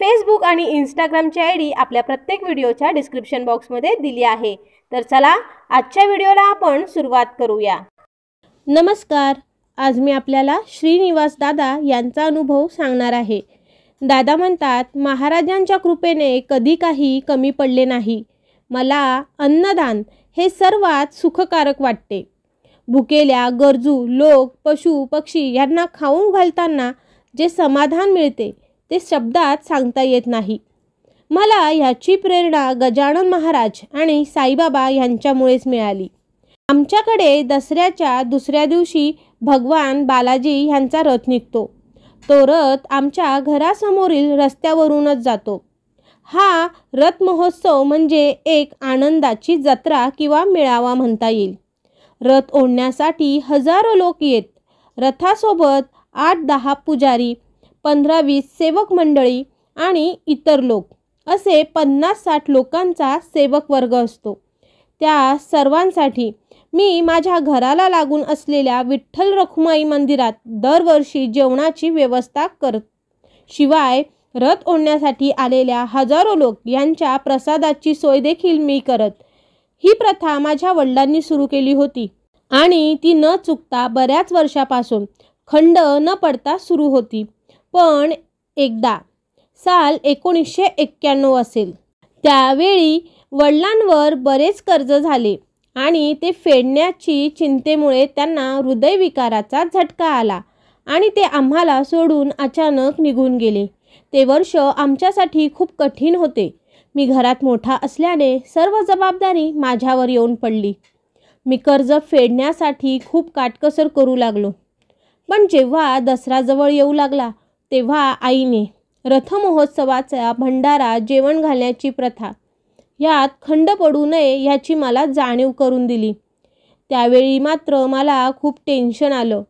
Facebook आणि इंस्टाग्रामची I D आपल्या प्रत्येक व्हिडिओच्या डिस्क्रिप्शन बॉक्समध्ये दिली आहे तर चला आजच्या व्हिडिओला आपण सुरुवात करूया नमस्कार आज मी आपल्याला श्रीनिवास दादा यांचा अनुभव सांगणार आहे दादा म्हणतात महाराजांच्या कृपेने कधी काही कमी पडले नाही मला अन्नदान हे सर्वात सुखकारक वाटते भुकेल्या गरजू लोक पशु पक्षी यांना खाऊन घालताना जे समाधान मिळते ते शब्दात सांगता येत नाही मला ह्याची प्रेरणा गजानन महाराज आणि साईबाबा यांच्यामुळेच मिळाली आमच्याकडे दसऱ्याच्या दुसऱ्या दिवशी भगवान बालाजी ह्यांचा रथ निघतो तो रथ आमच्या घरासमोरील रस्त्यावरूनच जातो हा रथ महोत्सव म्हणजे एक आनंदाची जत्रा किंवा मेळावा म्हणता येईल रथ ओढण्यासाठी हजारो लोक येत रथासोबत आठ दहा पुजारी पंधरा वीस सेवक मंडळी आणि इतर लोक असे पन्नास साठ लोकांचा सेवक वर्ग असतो त्या सर्वांसाठी मी माझ्या घराला लागून असलेल्या विठ्ठल रखुमाई मंदिरात दरवर्षी जेवणाची व्यवस्था करत शिवाय रथ ओढण्यासाठी आलेल्या हजारो लोक यांच्या प्रसादाची सोय देखील मी करत ही प्रथा माझ्या वडिलांनी सुरू केली होती आणि ती न चुकता बऱ्याच वर्षापासून खंड न पडता सुरू होती पण एकदा साल एकोणीसशे एक्क्याण्णव असेल त्यावेळी वडिलांवर बरेच कर्ज झाले आणि ते फेडण्याची चिंतेमुळे त्यांना हृदयविकाराचा झटका आला आणि ते आम्हाला सोडून अचानक निघून गेले ते वर्ष आमच्यासाठी खूप कठीण होते मी घरात मोठा असल्याने सर्व जबाबदारी माझ्यावर येऊन पडली मी कर्ज फेडण्यासाठी खूप काटकसर करू लागलो पण जेव्हा दसराजवळ येऊ लागला तेव्हा आईने रथमहोत्सवाचा भंडारा जेवण घालण्याची प्रथा यात खंड पडू नये ह्याची मला जाणीव करून दिली त्यावेळी मात्र मला खूप टेन्शन आलं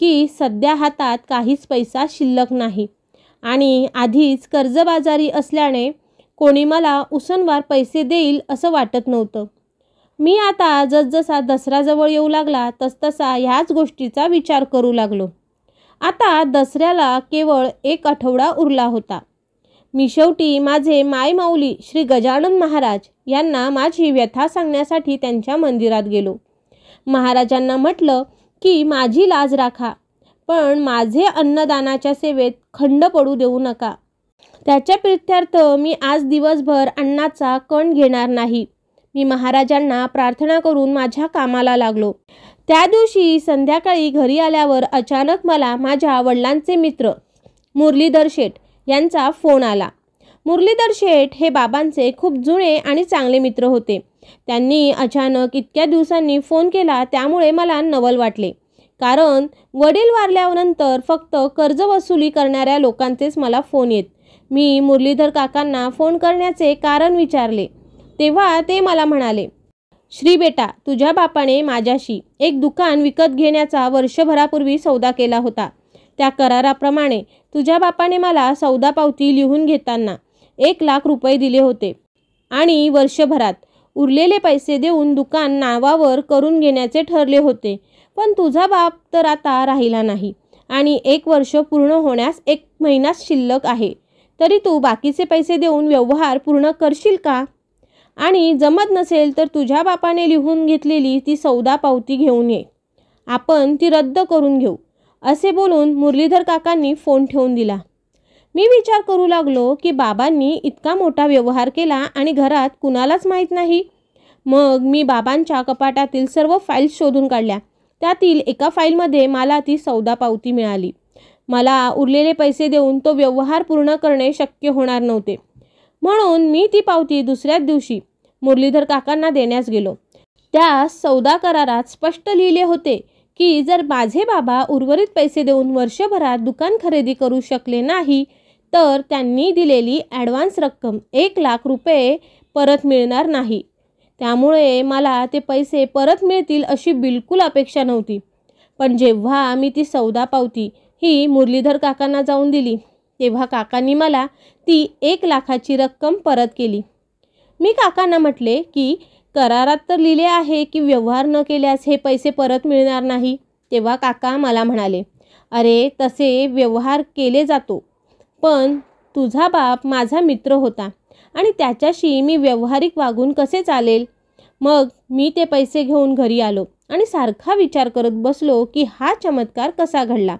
की सध्या हातात काहीच पैसा शिल्लक नाही आणि आधीच कर्जबाजारी असल्याने कोणी मला उसनवार पैसे देईल असं वाटत नव्हतं मी आता जसजसा दसराजवळ येऊ लागला तसतसा ह्याच गोष्टीचा विचार करू लागलो आता दसऱ्याला केवळ एक आठवडा उरला होता मी शेवटी माझे मायमाऊली श्री गजानन महाराज यांना माझी व्यथा सांगण्यासाठी त्यांच्या मंदिरात गेलो महाराजांना म्हटलं की माझी लाज राखा पण माझे अन्नदानाच्या सेवेत खंड पडू देऊ नका त्याच्या प्रित्यर्थ मी आज दिवसभर अन्नाचा कण घेणार नाही मी महाराजांना प्रार्थना करून माझ्या कामाला लागलो त्या दिवशी संध्याकाळी घरी आल्यावर अचानक मला माझ्या वडिलांचे मित्र मुरलीधर शेठ यांचा फोन आला मुरलीधर शेठ हे बाबांचे खूप जुने आणि चांगले मित्र होते त्यांनी अचानक इतक्या दिवसांनी फोन केला त्यामुळे मला नवल वाटले कारण वडील वारल्यानंतर फक्त कर्ज वसुली करणाऱ्या लोकांचेच मला फोन येत मी मुरलीधर काकांना फोन करण्याचे कारण विचारले तेव्हा ते मला म्हणाले श्री बेटा तुझ्या बापाने माझ्याशी एक दुकान विकत घेण्याचा वर्षभरापूर्वी सौदा केला होता त्या कराराप्रमाणे तुझ्या बापाने मला सौदा पावती लिहून घेताना एक लाख रुपये दिले होते आणि वर्षभरात उरलेले पैसे देऊन दुकान नावावर करून घेण्याचे ठरले होते पण तुझा बाप तर आता राहिला नाही आणि एक वर्ष पूर्ण होण्यास एक महिनाच शिल्लक आहे तरी तू बाकीचे पैसे देऊन व्यवहार पूर्ण करशील का आणि जमत नसेल तर तुझ्या बापाने लिहून घेतलेली ती सौदा पावती घेऊन ये आपण ती रद्द करून घेऊ असे बोलून मुरलीधर काकांनी फोन ठेवून दिला मी विचार करू लागलो की बाबांनी इतका मोठा व्यवहार केला आणि घरात कुणालाच माहीत नाही मग मी बाबांच्या कपाटातील सर्व फाईल्स शोधून काढल्या त्यातील एका फाईलमध्ये मला ती सौदा पावती मिळाली मला उरलेले पैसे देऊन तो व्यवहार पूर्ण करणे शक्य होणार नव्हते म्हणून मी ती पावती दुसऱ्याच दिवशी मुरलीधर काकांना देण्यास गेलो त्या सौदा करारात स्पष्ट लिहिले होते की जर माझे बाबा उर्वरित पैसे देऊन वर्षभरात दुकान खरेदी करू शकले नाही तर त्यांनी दिलेली ॲडव्हान्स रक्कम एक लाख रुपये परत मिळणार नाही त्यामुळे मला ते पैसे परत मिळतील अशी बिलकुल अपेक्षा नव्हती पण जेव्हा मी ती सौदा पावती ही मुरलीधर काकांना जाऊन दिली तेव्हा काकांनी मला ती एक लाखाची रक्कम परत केली मी काकांना म्हटले की करारात तर लिहिले आहे की व्यवहार न केल्यास हे पैसे परत मिळणार नाही तेव्हा काका मला म्हणाले अरे तसे व्यवहार केले जातो पण तुझा बाप माझा मित्र होता आणि त्याच्याशी मी व्यवहारिक वागून कसे चालेल मग मी ते पैसे घेऊन घरी आलो आणि सारखा विचार करत बसलो की हा चमत्कार कसा घडला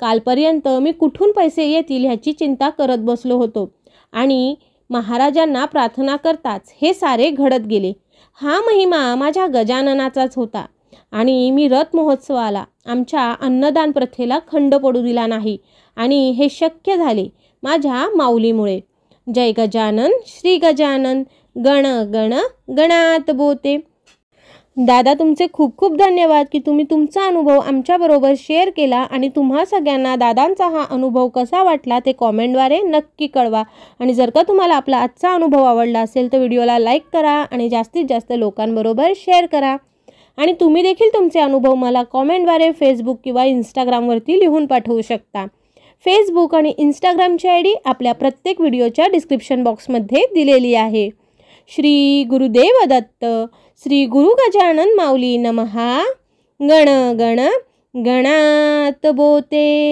कालपर्यंत मी कुठून पैसे येतील ह्याची चिंता करत बसलो होतो आणि महाराजांना प्रार्थना करताच हे सारे घडत गेले हा महिमा माझ्या गजाननाचाच होता आणि मी रथ महोत्सवाला आमच्या अन्नदान प्रथेला खंड पडू दिला नाही आणि हे शक्य झाले माझ्या माऊलीमुळे जय गजानन श्री गजानन गण गण गणात बोते दादा तुमचे खूप खूप धन्यवाद की तुम्ही तुमचा अनुभव आमच्याबरोबर शेअर केला आणि तुम्हा सगळ्यांना दादांचा हा अनुभव कसा वाटला ते कॉमेंटद्वारे नक्की कळवा आणि जर का तुम्हाला आपला आजचा अनुभव आवडला असेल तर व्हिडिओला लाईक करा आणि जास्तीत जास्त लोकांबरोबर शेअर करा आणि तुम्ही देखील तुमचे अनुभव मला कॉमेंटद्वारे फेसबुक किंवा इंस्टाग्रामवरती लिहून पाठवू शकता फेसबुक आणि इंस्टाग्रामची आय डी आपल्या प्रत्येक व्हिडिओच्या डिस्क्रिप्शन बॉक्समध्ये दिलेली आहे श्री गुरुदेव दत्त श्री गुरु गजानन माऊली नमहा गण गण गणात बोते